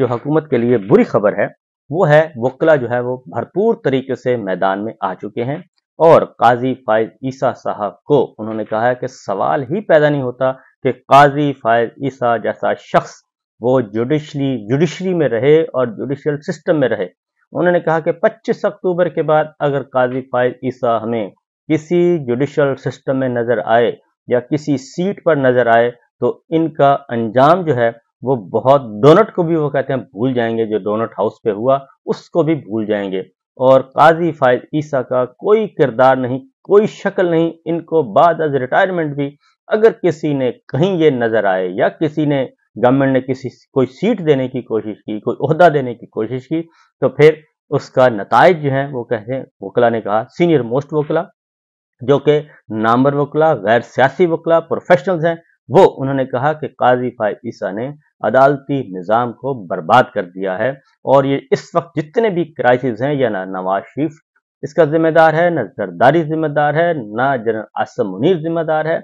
जो हुकूमत के लिए बुरी खबर है वो है वकला जो है वो भरपूर तरीके से मैदान में आ चुके हैं और काजी फायज ईसा साहब को उन्होंने कहा है कि सवाल ही पैदा नहीं होता कि काजी फायज ईसा जैसा शख्स वो जुडिशली जुडिशरी में रहे और जुडिशियल सिस्टम में रहे उन्होंने कहा कि 25 अक्टूबर के बाद अगर काजी फायज ईसा हमें किसी जुडिशल सिस्टम में नजर आए या किसी सीट पर नजर आए तो इनका अंजाम जो है वो बहुत डोनट को भी वो कहते हैं भूल जाएंगे जो डोनट हाउस पे हुआ उसको भी भूल जाएंगे और काजी फायद ईसा का कोई किरदार नहीं कोई शक्ल नहीं इनको बाद अज रिटायरमेंट भी अगर किसी ने कहीं ये नजर आए या किसी ने गवर्नमेंट ने किसी कोई सीट देने की कोशिश की कोई अहदा देने की कोशिश की तो फिर उसका नतज जो है वो कहते हैं वकला ने कहा सीनियर मोस्ट वकला जो कि नामवर वकला गैर सियासी वकला प्रोफेशनल्स हैं वो उन्होंने कहा कि काजी फाई ईसा ने अदालती निज़ाम को बर्बाद कर दिया है और ये इस वक्त जितने भी क्राइसिस हैं या ना नवाज शरीफ इसका जिम्मेदार है न जरदारी जिम्मेदार है ना जनरल आसम मुनीर जिम्मेदार है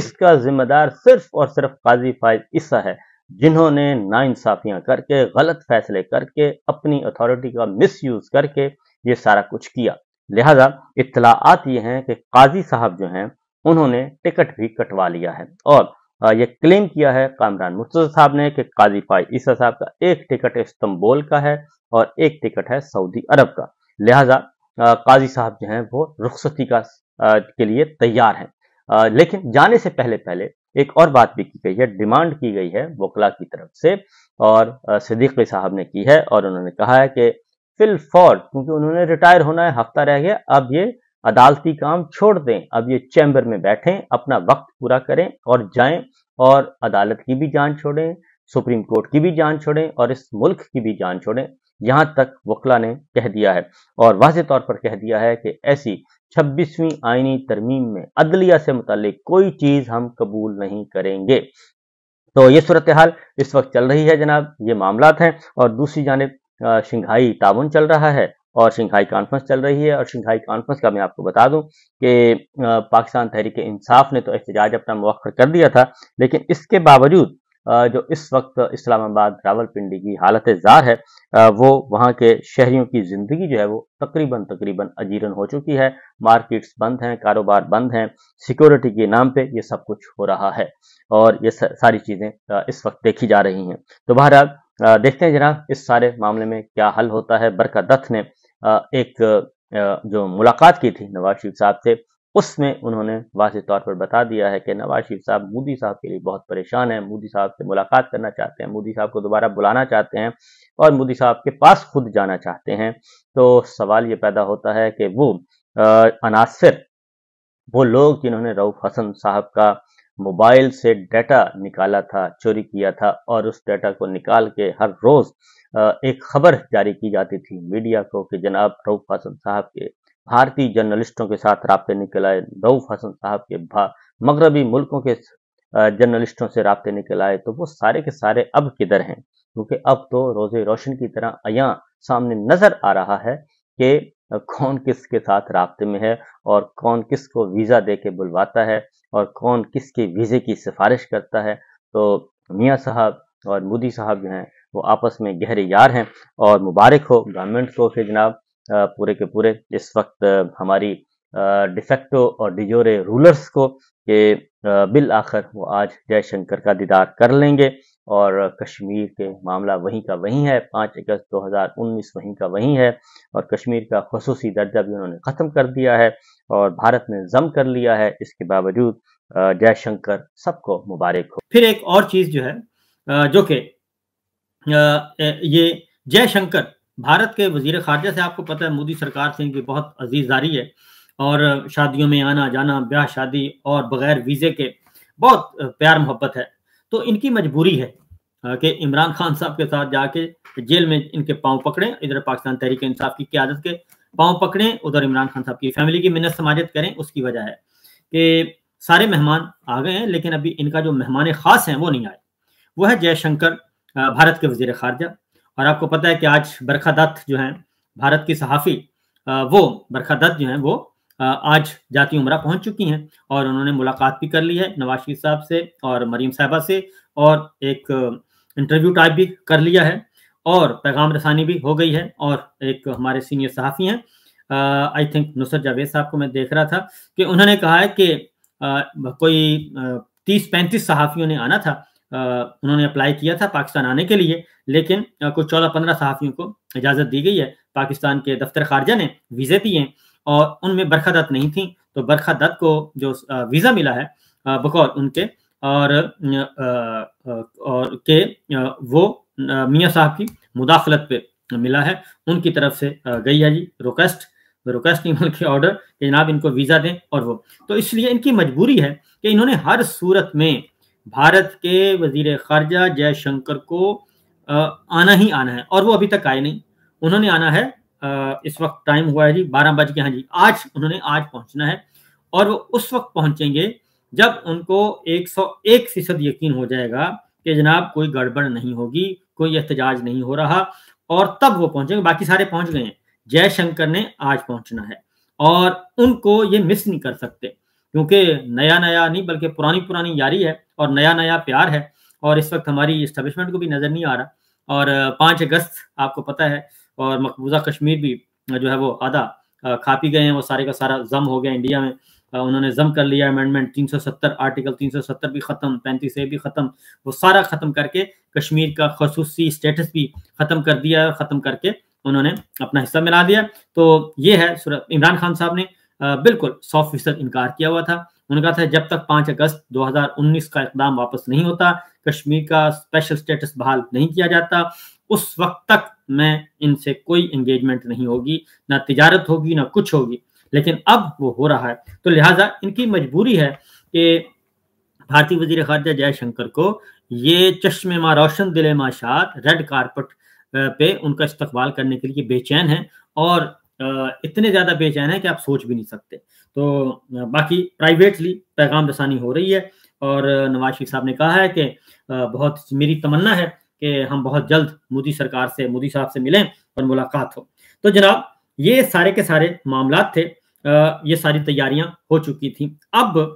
इसका जिम्मेदार सिर्फ और सिर्फ काजी फायद ईसा है जिन्होंने नाइंसाफियां करके गलत फैसले करके अपनी अथॉरिटी का यूज करके ये सारा कुछ किया लिहाजा इतलाआत ये हैं कि काजी साहब जो हैं उन्होंने टिकट भी कटवा लिया है और ये क्लेम किया है कामरान मुर्तजा साहब ने कि काजी पाई ईसा साहब का एक टिकट इस्तंबोल का है और एक टिकट है सऊदी अरब का लिहाजा काजी साहब जो हैं वो रुखसती का आ, के लिए तैयार हैं लेकिन जाने से पहले पहले एक और बात भी की गई है डिमांड की गई है वकला की तरफ से और सिद्दीकी साहब ने की है और उन्होंने कहा है कि फिल फॉर क्योंकि उन्होंने रिटायर होना है हफ्ता रह गया अब ये अदालती काम छोड़ दें अब ये चैम्बर में बैठें अपना वक्त पूरा करें और जाएं और अदालत की भी जान छोड़ें सुप्रीम कोर्ट की भी जान छोड़ें और इस मुल्क की भी जान छोड़ें यहाँ तक वकला ने कह दिया है और वाज तौर पर कह दिया है कि ऐसी छब्बीसवीं आइनी तरमीम में अदलिया से मुतल कोई चीज़ हम कबूल नहीं करेंगे तो ये सूरत हाल इस वक्त चल रही है जनाब ये मामला हैं और दूसरी जानब शंघाई ताउन चल रहा है और शंघाई कॉन्फ्रेंस चल रही है और शंघाई कॉन्फ्रेंस का मैं आपको बता दूं कि पाकिस्तान तहरीक इंसाफ ने तो एहतजाज अपना मौखर कर दिया था लेकिन इसके बावजूद जो इस वक्त इस्लामाबाद रावलपिंडी की हालत जार है वो वहाँ के शहरियों की ज़िंदगी जो है वो तकरीबन तकरीबन अजीरन हो चुकी है मार्केट्स बंद हैं कारोबार बंद हैं सिक्योरिटी के नाम पे ये सब कुछ हो रहा है और ये सारी चीज़ें इस वक्त देखी जा रही हैं तो बहरहाल देखते हैं जनाब इस सारे मामले में क्या हल होता है बरका दत्त ने एक जो मुलाकात की थी नवाज शरीफ साहब से उसमें उन्होंने वाज तौर पर बता दिया है कि नवाज शरीफ साहब मोदी साहब के लिए बहुत परेशान हैं मोदी साहब से मुलाकात करना चाहते हैं मोदी साहब को दोबारा बुलाना चाहते हैं और मोदी साहब के पास खुद जाना चाहते हैं तो सवाल ये पैदा होता है कि वो अनासर वो लोग जिन्होंने रऊफ हसन साहब का मोबाइल से डाटा निकाला था चोरी किया था और उस डाटा को निकाल के हर रोज एक खबर जारी की जाती थी मीडिया को कि जनाब रऊफ हसन साहब के भारतीय जर्नलिस्टों के साथ रबते निकल आए रऊफ हसन साहब के मगरबी मुल्कों के जर्नलिस्टों से रबते निकल आए तो वो सारे के सारे अब किधर हैं क्योंकि अब तो रोजे रोशन की तरह अया सामने नजर आ रहा है कि कौन किसके साथ रबते में है और कौन किस को वीज़ा दे के बुलवाता है और कौन किसके वीज़े की सिफारिश करता है तो मियाँ साहब और मोदी साहब जो हैं वो आपस में गहरे यार हैं और मुबारक हो गवर्नमेंट को फिर जनाब पूरे के पूरे इस वक्त हमारी डिफेक्टो और डिजोरे रूलर्स को के बिल आखिर वो आज जयशंकर का दीदार कर लेंगे और कश्मीर के मामला वहीं का वहीं है पाँच अगस्त 2019 वहीं का वहीं है और कश्मीर का खसूसी दर्जा भी उन्होंने ख़त्म कर दिया है और भारत ने जम कर लिया है इसके बावजूद जयशंकर सबको मुबारक हो फिर एक और चीज़ जो है जो कि ये जयशंकर भारत के वजीर खारजा से आपको पता है मोदी सरकार से इनकी बहुत जारी है और शादियों में आना जाना ब्याह शादी और बगैर वीज़े के बहुत प्यार मोहब्बत है तो इनकी मजबूरी है कि इमरान खान साहब के साथ जाके जेल में इनके पाँव पकड़े इधर पाकिस्तान तहरीक इंसाफ की क्यादत के पाँव पकड़े उधर इमरान खान साहब की फैमिली की मिन्नत समाजत करें उसकी वजह है कि सारे मेहमान आ गए हैं लेकिन अभी इनका जो मेहमान खास हैं वो नहीं आए वो है जयशंकर भारत के वजीर खारजा और आपको पता है कि आज बरखा दत्त जो हैं भारत की सहाफ़ी वो बरखा दत्त जो हैं वो आज जाती उमरा पहुंच चुकी हैं और उन्होंने मुलाकात भी कर ली है नवाज शरीफ साहब से और मरीम साहबा से और एक इंटरव्यू टाइप भी कर लिया है और पैगाम रसानी भी हो गई है और एक हमारे सीनियर सहाफ़ी हैं आई थिंक नुसरत जावेद साहब को मैं देख रहा था कि उन्होंने कहा है कि आ, कोई तीस पैंतीस सहाफ़ियों ने आना था आ, उन्होंने अप्लाई किया था पाकिस्तान आने के लिए लेकिन कुछ चौदह पंद्रह सहाफ़ियों को इजाज़त दी गई है पाकिस्तान के दफ्तर खारजा ने वीज़े दिए और उनमें बरखा दत्त नहीं थी तो बरखा दत्त को जो वीज़ा मिला है बकौल उनके और और के वो मियाँ साहब की मुदाखलत पे मिला है उनकी तरफ से गई है जी रिक्वेस्ट रिक्वेस्ट नहीं बल्कि ऑर्डर कि जनाब इनको वीज़ा दें और वो तो इसलिए इनकी मजबूरी है कि इन्होंने हर सूरत में भारत के वजीर खारजा जयशंकर को आना ही आना है और वो अभी तक आए नहीं उन्होंने आना है इस वक्त टाइम हुआ है जी बारह बज के हाँ जी आज उन्होंने आज पहुंचना है और वो उस वक्त पहुंचेंगे जब उनको 101 फीसद यकीन हो जाएगा कि जनाब कोई गड़बड़ नहीं होगी कोई एहतजाज नहीं हो रहा और तब वो पहुंचेंगे बाकी सारे पहुंच गए हैं जयशंकर ने आज पहुंचना है और उनको ये मिस नहीं कर सकते क्योंकि नया नया नहीं बल्कि पुरानी पुरानी यारी है और नया नया प्यार है और इस वक्त हमारी इस्टेब्लिशमेंट को भी नजर नहीं आ रहा और पांच अगस्त आपको पता है और मकबूजा कश्मीर भी जो है वो आधा खा पी गए हैं वो सारे का सारा जम हो गया इंडिया में उन्होंने जम कर लिया अमेंडमेंट 370 आर्टिकल 370 भी ख़त्म पैंतीस ए भी ख़त्म वो सारा ख़त्म करके कश्मीर का खसूसी स्टेटस भी ख़त्म कर दिया ख़त्म करके उन्होंने अपना हिस्सा मिला दिया तो ये है इमरान खान साहब ने बिल्कुल सौ फीसद इनकार किया हुआ था उन्होंने कहा था जब तक पांच अगस्त 2019 का इकदाम वापस नहीं होता कश्मीर का स्पेशल स्टेटस बहाल नहीं किया जाता उस वक्त तक में इनसे कोई एंगेजमेंट नहीं होगी ना तिजारत होगी ना कुछ होगी लेकिन अब वो हो रहा है तो लिहाजा इनकी मजबूरी है कि भारतीय वजीर खारजा जयशंकर को ये चश्मे माँ रोशन दिले माशात रेड कारपेट पे उनका इस्तेवाल करने के लिए बेचैन है और इतने ज़्यादा बेचैन है कि आप सोच भी नहीं सकते तो बाकी प्राइवेटली पैगाम रसानी हो रही है और नवाज शरीफ साहब ने कहा है कि बहुत मेरी तमन्ना है कि हम बहुत जल्द मोदी सरकार से मोदी साहब से मिलें और मुलाकात हो तो जनाब ये सारे के सारे मामला थे आ, ये सारी तैयारियां हो चुकी थी अब आ,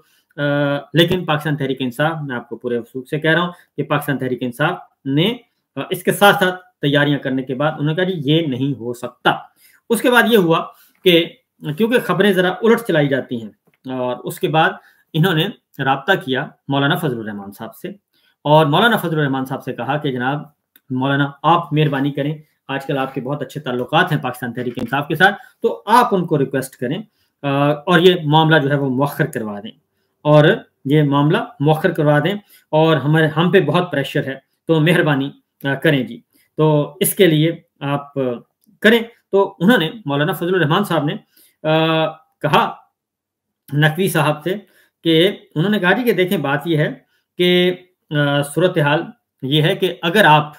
लेकिन पाकिस्तान तहरीक इंसाफ मैं आपको पूरे अफसूख से कह रहा हूँ कि पाकिस्तान तहरीक इंसाफ ने आ, इसके साथ साथ तैयारियां करने के बाद उन्होंने कहा ये नहीं हो सकता उसके बाद ये हुआ कि क्योंकि खबरें जरा उलट चलाई जाती हैं और उसके बाद इन्होंने रबता किया मौलाना फजल रहमान साहब से और मौलाना फजल रहमान साहब से कहा कि जनाब मौलाना आप मेहरबानी करें आजकल आपके बहुत अच्छे ताल्लुक हैं पाकिस्तान तहरीक इंसाफ के साथ तो आप उनको रिक्वेस्ट करें और ये मामला जो है वो मौखर करवा दें और ये मामला मौखर करवा दें और हमारे हम पे बहुत प्रेशर है तो मेहरबानी करें जी तो इसके लिए आप करें तो उन्होंने मौलाना फजल रहमान साहब ने कहा नकवी साहब से कि उन्होंने कहा जी कि देखें बात यह है कि सूरत हाल ये है कि अगर आप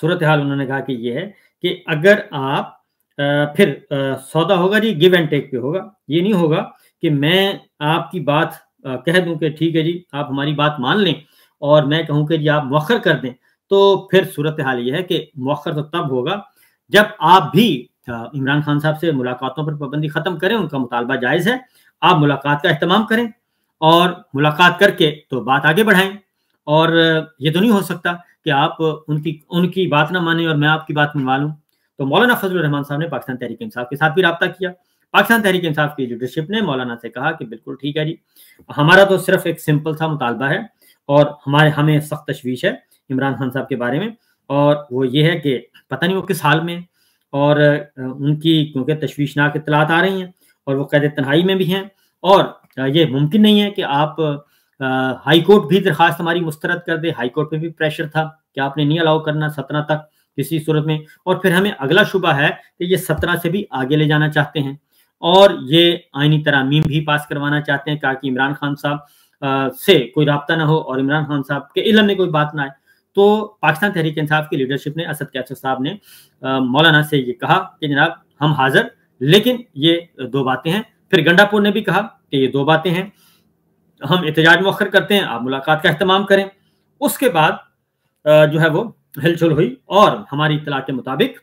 सूरत हाल उन्होंने कहा कि ये है कि अगर आप आ, फिर आ, सौदा होगा जी गिव एंड टेक पे होगा ये नहीं होगा कि मैं आपकी बात आ, कह दूं कि ठीक है जी आप हमारी बात मान लें और मैं कहूं कि जी आप मौखर कर दें तो फिर सूरत हाल ये है कि मौखर तो तब होगा जब आप भी इमरान खान साहब से मुलाकातों पर पाबंदी खत्म करें उनका मुतालबा जायज़ है आप मुलाकात का अहतमाम करें और मुलाकात करके तो बात आगे बढ़ाएं और ये तो नहीं हो सकता कि आप उनकी उनकी बात ना माने और मैं आपकी बात मनवा लूँ तो मौलाना फजल रहमान साहब ने पाकिस्तान तहरीक इंसाफ के साथ भी रबता किया पाकिस्तान तहरीक इंसाफ की लीडरशिप ने मौलाना से कहा कि बिल्कुल ठीक है जी हमारा तो सिर्फ एक सिंपल सा मुतालबा है और हमारे हमें सख्त तशवीश है इमरान खान साहब के बारे में और वो ये है कि पता नहीं वो किस हाल में और उनकी क्योंकि तशवीशनाक इतलात आ रही हैं और वो कैद तनहाई में भी हैं और ये मुमकिन नहीं है कि आप हाईकोर्ट भी दरखास्त हमारी मुस्तरद कर दे हाईकोर्ट पे भी प्रेशर था कि आपने नहीं अलाउ करना सत्रह तक किसी सूरत में और फिर हमें अगला शुबा है कि ये सत्रह से भी आगे ले जाना चाहते हैं और ये आइनी तरामीम भी पास करवाना चाहते हैं ताकि इमरान खान साहब से कोई रबता ना हो और इमरान खान साहब के इलम में कोई बात ना आए तो पाकिस्तान तहरीक इंसाफ की लीडरशिप ने असद कैसर साहब ने मौलाना से ये कहा कि जनाब हम हाजिर लेकिन ये दो बातें हैं फिर गंडापुर ने भी कहा कि ये दो बातें हैं हम एहतजाज मौखर करते हैं आप मुलाकात का अहतमाम करें उसके बाद जो है वो हिलचुल हुई और हमारी इतला के मुताबिक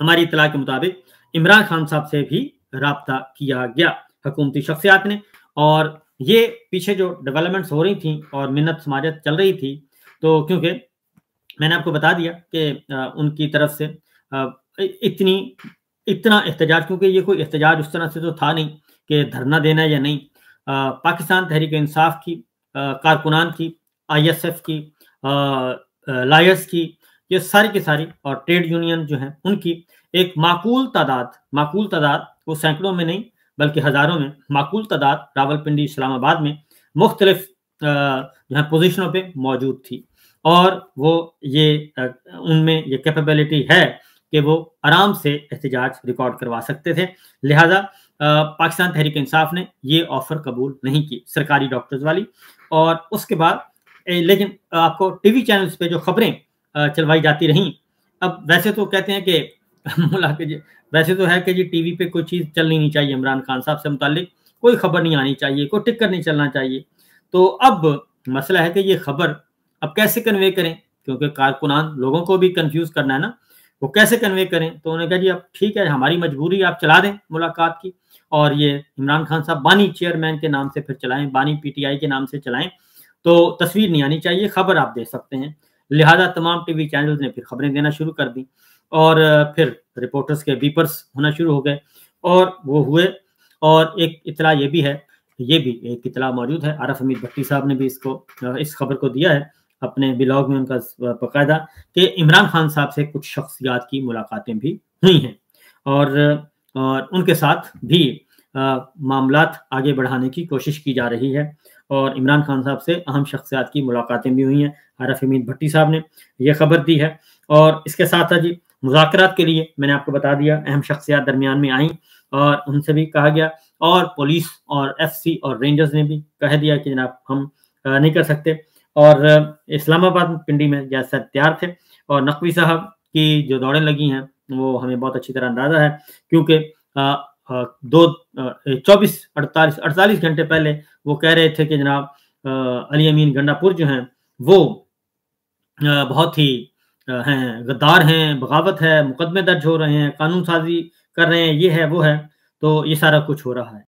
हमारी इतला के मुताबिक इमरान खान साहब से भी रबता किया गया हकूमती शख्सियात ने और ये पीछे जो डेवलपमेंट्स हो रही थी और मिन्नत समाजत चल रही थी तो क्योंकि मैंने आपको बता दिया कि उनकी तरफ से इतनी इतना एहतजाज क्योंकि ये कोई एहतजाज उस तरह से तो था नहीं कि धरना देना या नहीं पाकिस्तान तहरीक इंसाफ की कारकुनान की आईएसएफ की लायर्स की ये सारी की सारी और ट्रेड यूनियन जो हैं उनकी एक माकूल तादाद माकूल तादाद वो सैकड़ों में नहीं बल्कि हज़ारों में माकूल तादाद रावलपिंडी इस्लामाबाद में मुख्तलिफ जो है पोजिशनों पर मौजूद थी और वो ये उनमें ये कैपेबिलिटी है कि वो आराम से एहतजाज रिकॉर्ड करवा सकते थे लिहाजा पाकिस्तान तहरीक इंसाफ ने ये ऑफर कबूल नहीं की सरकारी डॉक्टर्स वाली और उसके बाद लेकिन आपको टीवी चैनल्स पे जो खबरें चलवाई जाती रहीं अब वैसे तो कहते हैं कि वैसे तो है कि जी टीवी पे कोई चीज़ चलनी नहीं चाहिए इमरान खान साहब से मुतलिक कोई खबर नहीं आनी चाहिए कोई टिक्कर नहीं चलना चाहिए तो अब मसला है कि ये खबर अब कैसे कन्वे करें क्योंकि कारकुनान लोगों को भी कन्फ्यूज करना है ना वो कैसे कन्वे करें तो उन्होंने कहा जी अब ठीक है हमारी मजबूरी आप चला दें मुलाकात की और ये इमरान खान साहब बानी चेयरमैन के नाम से फिर चलाएं बानी पीटीआई के नाम से चलाएं तो तस्वीर नहीं आनी चाहिए खबर आप दे सकते हैं लिहाजा तमाम टीवी चैनल ने फिर खबरें देना शुरू कर दी और फिर रिपोर्टर्स के बीपर्स होना शुरू हो गए और वो हुए और एक इतला ये भी है ये भी एक इतला मौजूद है आरफ अमीर भट्टी साहब ने भी इसको इस खबर को दिया है अपने ब्लॉग में उनका बाकायदा कि इमरान खान साहब से कुछ शख्सियात की मुलाकातें भी हुई हैं और और उनके साथ भी मामला आगे बढ़ाने की कोशिश की जा रही है और इमरान खान साहब से अहम शख्सियात की मुलाकातें भी हुई हैं आरफ हमीद भट्टी साहब ने यह खबर दी है और इसके साथ साथ जी मुजाकर के लिए मैंने आपको बता दिया अहम शख्सियात दरमियान में आई और उनसे भी कहा गया और पुलिस और एफसी और रेंजर्स ने भी कह दिया कि जनाब हम नहीं कर सकते और इस्लामाबाद पिंडी में जैसा तैयार थे और नकवी साहब की जो दौड़ें लगी हैं वो हमें बहुत अच्छी तरह अंदाजा है क्योंकि दो चौबीस अड़तालीस अड़तालीस घंटे पहले वो कह रहे थे कि जनाब अली अमीन गंडापुर जो हैं वो बहुत ही हैं गद्दार हैं बगावत है मुकदमे दर्ज हो रहे हैं कानून साजी कर रहे हैं ये है वो है तो ये सारा कुछ हो रहा है